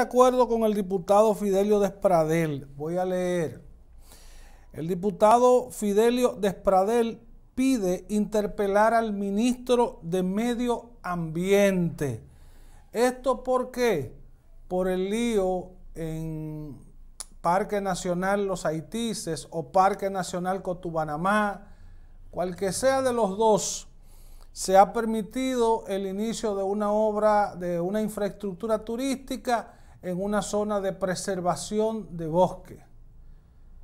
acuerdo con el diputado Fidelio Despradel. Voy a leer. El diputado Fidelio Despradel pide interpelar al ministro de Medio Ambiente. ¿Esto por qué? Por el lío en Parque Nacional Los Haitises o Parque Nacional Cotubanamá, cualquiera sea de los dos, se ha permitido el inicio de una obra, de una infraestructura turística en una zona de preservación de bosque.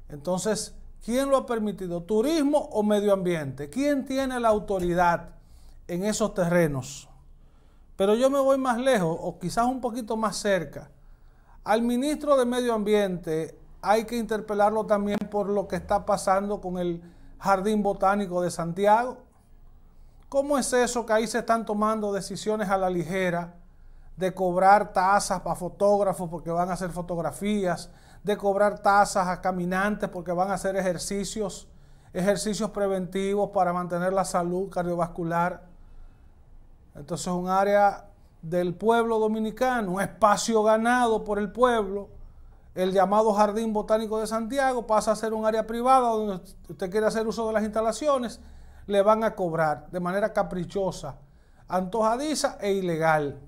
Entonces, ¿quién lo ha permitido? ¿Turismo o medio ambiente? ¿Quién tiene la autoridad en esos terrenos? Pero yo me voy más lejos o quizás un poquito más cerca. Al ministro de Medio Ambiente hay que interpelarlo también por lo que está pasando con el Jardín Botánico de Santiago. ¿Cómo es eso que ahí se están tomando decisiones a la ligera? de cobrar tasas para fotógrafos porque van a hacer fotografías, de cobrar tasas a caminantes porque van a hacer ejercicios, ejercicios preventivos para mantener la salud cardiovascular. Entonces un área del pueblo dominicano, un espacio ganado por el pueblo, el llamado Jardín Botánico de Santiago pasa a ser un área privada donde usted quiere hacer uso de las instalaciones, le van a cobrar de manera caprichosa, antojadiza e ilegal.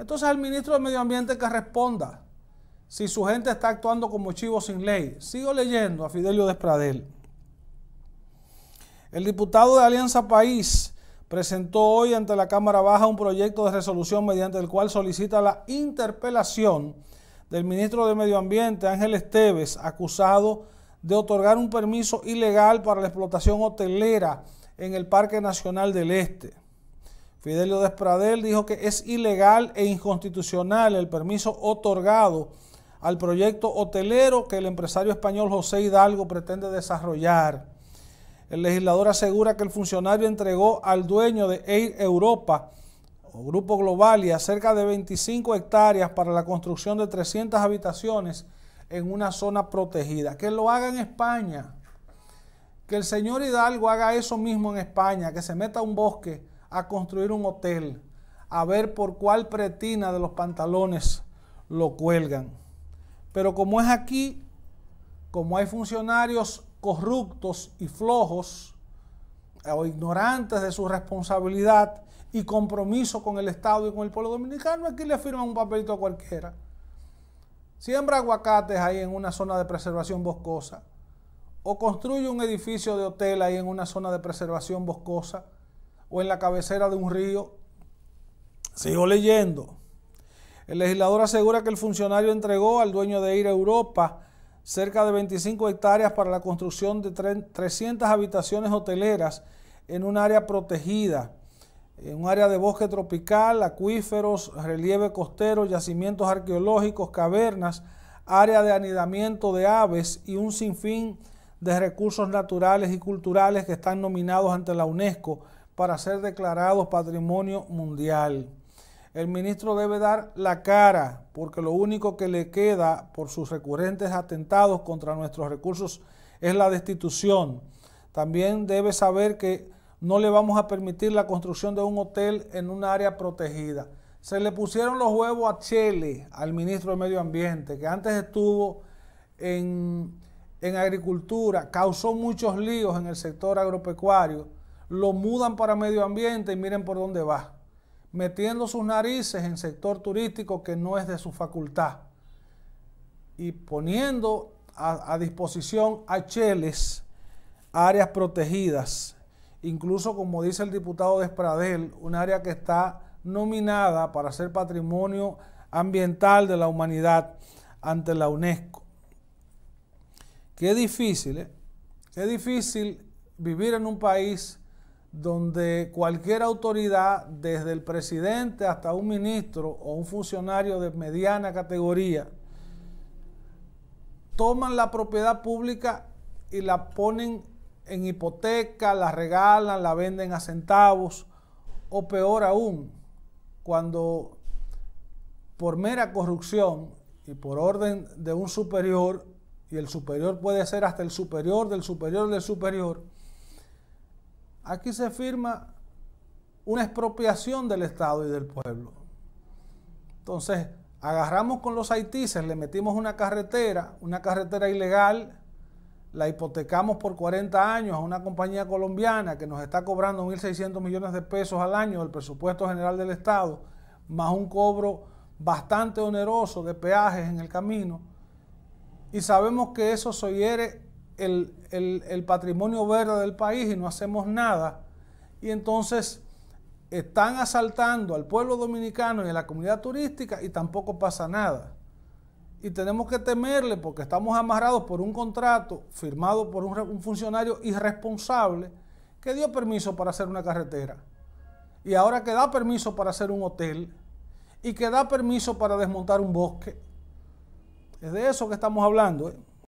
Entonces al ministro de Medio Ambiente que responda si su gente está actuando como chivo sin ley. Sigo leyendo a Fidelio Despradel. El diputado de Alianza País presentó hoy ante la Cámara Baja un proyecto de resolución mediante el cual solicita la interpelación del ministro de Medio Ambiente, Ángel Esteves, acusado de otorgar un permiso ilegal para la explotación hotelera en el Parque Nacional del Este. Fidelio Despradel dijo que es ilegal e inconstitucional el permiso otorgado al proyecto hotelero que el empresario español José Hidalgo pretende desarrollar. El legislador asegura que el funcionario entregó al dueño de Europa o Grupo Globalia cerca de 25 hectáreas para la construcción de 300 habitaciones en una zona protegida. Que lo haga en España. Que el señor Hidalgo haga eso mismo en España, que se meta a un bosque a construir un hotel, a ver por cuál pretina de los pantalones lo cuelgan. Pero como es aquí, como hay funcionarios corruptos y flojos eh, o ignorantes de su responsabilidad y compromiso con el Estado y con el pueblo dominicano, aquí le firman un papelito a cualquiera. Siembra aguacates ahí en una zona de preservación boscosa o construye un edificio de hotel ahí en una zona de preservación boscosa o en la cabecera de un río. Sigo leyendo. El legislador asegura que el funcionario entregó al dueño de Ir a Europa cerca de 25 hectáreas para la construcción de 300 habitaciones hoteleras en un área protegida, en un área de bosque tropical, acuíferos, relieve costero, yacimientos arqueológicos, cavernas, área de anidamiento de aves y un sinfín de recursos naturales y culturales que están nominados ante la UNESCO para ser declarados patrimonio mundial. El ministro debe dar la cara porque lo único que le queda por sus recurrentes atentados contra nuestros recursos es la destitución. También debe saber que no le vamos a permitir la construcción de un hotel en un área protegida. Se le pusieron los huevos a Chile... al ministro de Medio Ambiente, que antes estuvo en, en agricultura, causó muchos líos en el sector agropecuario lo mudan para medio ambiente y miren por dónde va, metiendo sus narices en sector turístico que no es de su facultad y poniendo a, disposición a Cheles áreas protegidas, incluso como dice el diputado de Espradel, un área que está nominada para ser patrimonio ambiental de la humanidad ante la UNESCO. Qué difícil, es ¿eh? Qué difícil vivir en un país donde cualquier autoridad, desde el presidente hasta un ministro o un funcionario de mediana categoría, toman la propiedad pública y la ponen en hipoteca, la regalan, la venden a centavos, o peor aún, cuando por mera corrupción y por orden de un superior, y el superior puede ser hasta el superior del superior del superior, Aquí se firma una expropiación del Estado y del pueblo. Entonces, agarramos con los haitises, le metimos una carretera, una carretera ilegal, la hipotecamos por 40 años a una compañía colombiana que nos está cobrando 1.600 millones de pesos al año del presupuesto general del Estado, más un cobro bastante oneroso de peajes en el camino. Y sabemos que eso soyere el, patrimonio verde del país y no hacemos nada. Y entonces están asaltando al pueblo dominicano y a la comunidad turística y tampoco pasa nada. Y tenemos que temerle porque estamos amarrados por un contrato firmado por un, funcionario irresponsable que dio permiso para hacer una carretera. Y ahora que da permiso para hacer un hotel y que da permiso para desmontar un bosque. Es de eso que estamos hablando. ¿eh?